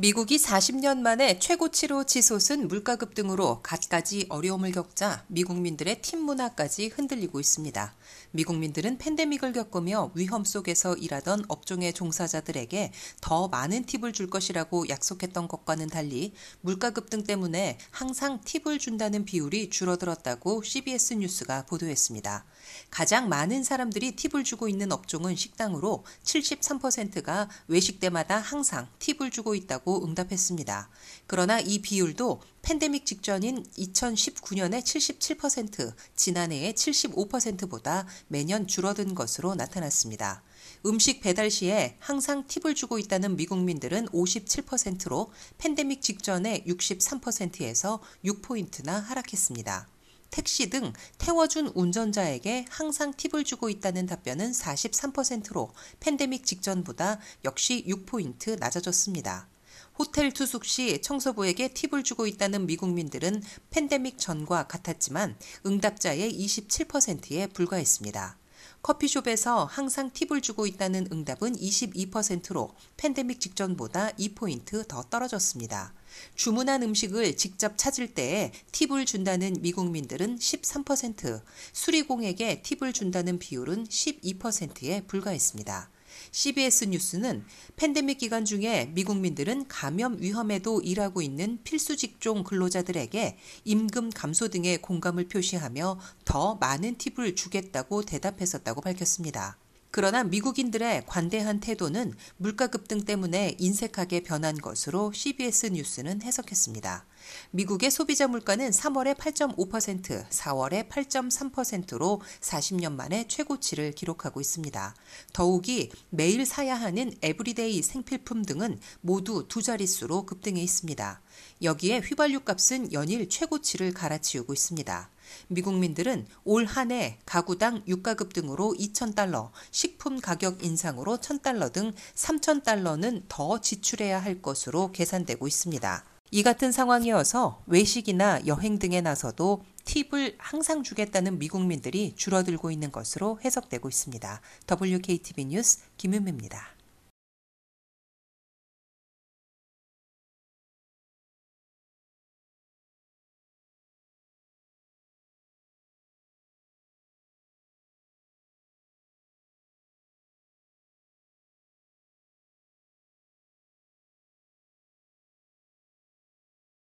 미국이 40년 만에 최고치로 치솟은 물가 급등으로 갖가지 어려움을 겪자 미국민들의 팀 문화까지 흔들리고 있습니다. 미국민들은 팬데믹을 겪으며 위험 속에서 일하던 업종의 종사자들에게 더 많은 팁을 줄 것이라고 약속했던 것과는 달리 물가 급등 때문에 항상 팁을 준다는 비율이 줄어들었다고 CBS 뉴스가 보도했습니다. 가장 많은 사람들이 팁을 주고 있는 업종은 식당으로 73%가 외식 때마다 항상 팁을 주고 있다고 라고 응답했습니다. 그러나 이 비율도 팬데믹 직전인 2019년의 77%, 지난해의 75%보다 매년 줄어든 것으로 나타났습니다. 음식 배달 시에 항상 팁을 주고 있다는 미국민들은 57%로 팬데믹 직전의 63%에서 6포인트나 하락했습니다. 택시 등 태워준 운전자에게 항상 팁을 주고 있다는 답변은 43%로 팬데믹 직전보다 역시 6포인트 낮아졌습니다. 호텔 투숙 시 청소부에게 팁을 주고 있다는 미국민들은 팬데믹 전과 같았지만 응답자의 27%에 불과했습니다. 커피숍에서 항상 팁을 주고 있다는 응답은 22%로 팬데믹 직전보다 2포인트 더 떨어졌습니다. 주문한 음식을 직접 찾을 때에 팁을 준다는 미국민들은 13%, 수리공에게 팁을 준다는 비율은 12%에 불과했습니다. CBS 뉴스는 팬데믹 기간 중에 미국민들은 감염 위험에도 일하고 있는 필수 직종 근로자들에게 임금 감소 등의 공감을 표시하며 더 많은 팁을 주겠다고 대답했었다고 밝혔습니다. 그러나 미국인들의 관대한 태도는 물가 급등 때문에 인색하게 변한 것으로 CBS 뉴스는 해석했습니다. 미국의 소비자 물가는 3월에 8.5%, 4월에 8.3%로 40년 만에 최고치를 기록하고 있습니다. 더욱이 매일 사야 하는 에브리데이 생필품 등은 모두 두 자릿수로 급등해 있습니다. 여기에 휘발유 값은 연일 최고치를 갈아치우고 있습니다. 미국민들은 올 한해 가구당 유가급 등으로 2,000달러, 식품 가격 인상으로 1,000달러 등 3,000달러는 더 지출해야 할 것으로 계산되고 있습니다. 이 같은 상황이어서 외식이나 여행 등에 나서도 팁을 항상 주겠다는 미국민들이 줄어들고 있는 것으로 해석되고 있습니다. WKTV 뉴스 김윤미입니다.